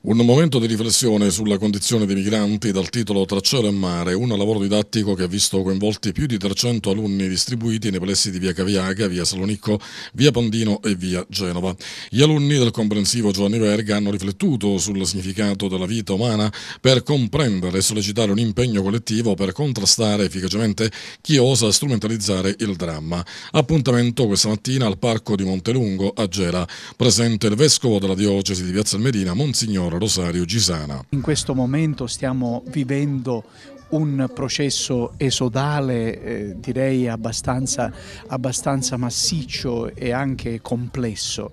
Un momento di riflessione sulla condizione dei migranti dal titolo Tra cielo e mare, un lavoro didattico che ha visto coinvolti più di 300 alunni distribuiti nei pressi di via Caviaga, via Salonicco, via Pandino e via Genova. Gli alunni del comprensivo Giovanni Verga hanno riflettuto sul significato della vita umana per comprendere e sollecitare un impegno collettivo per contrastare efficacemente chi osa strumentalizzare il dramma. Appuntamento questa mattina al Parco di Montelungo a Gela, presente il vescovo della diocesi di Piazza Almerina, Monsignor signora Rosario Gisana. In questo momento stiamo vivendo un processo esodale eh, direi abbastanza, abbastanza massiccio e anche complesso,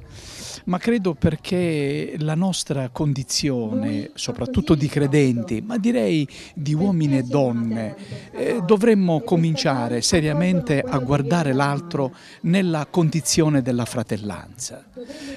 ma credo perché la nostra condizione, soprattutto di credenti, ma direi di uomini e donne, eh, dovremmo cominciare seriamente a guardare l'altro nella condizione della fratellanza.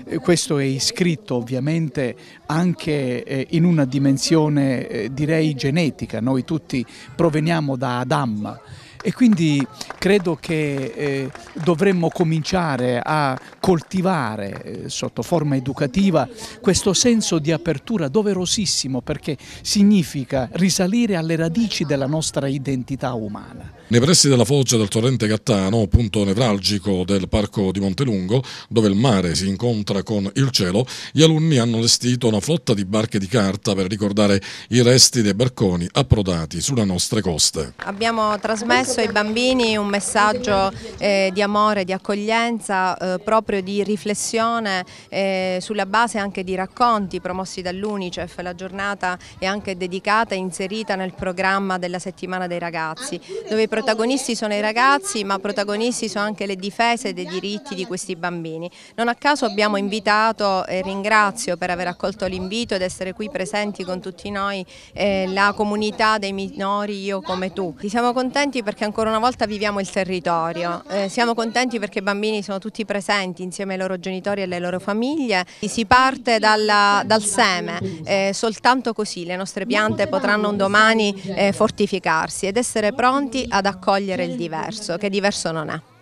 Eh, questo è iscritto ovviamente anche eh, in una dimensione eh, direi genetica, noi tutti proveniamo da Adam e quindi credo che eh, dovremmo cominciare a coltivare eh, sotto forma educativa questo senso di apertura doverosissimo perché significa risalire alle radici della nostra identità umana. Nei pressi della foce del torrente Gattano, punto nevralgico del parco di Montelungo, dove il mare si incontra con il cielo, gli alunni hanno allestito una flotta di barche di carta per ricordare i resti dei barconi approdati sulle nostre coste. Abbiamo trasmesso trasmesso ai bambini un messaggio eh, di amore, di accoglienza, eh, proprio di riflessione eh, sulla base anche di racconti promossi dall'Unicef. Cioè la giornata è anche dedicata e inserita nel programma della settimana dei ragazzi, dove i protagonisti sono i ragazzi, ma protagonisti sono anche le difese dei diritti di questi bambini. Non a caso abbiamo invitato e ringrazio per aver accolto l'invito ed essere qui presenti con tutti noi eh, la comunità dei minori Io come tu. siamo contenti perché perché ancora una volta viviamo il territorio. Eh, siamo contenti perché i bambini sono tutti presenti insieme ai loro genitori e alle loro famiglie. Si parte dalla, dal seme, eh, soltanto così le nostre piante potranno un domani eh, fortificarsi ed essere pronti ad accogliere il diverso, che diverso non è.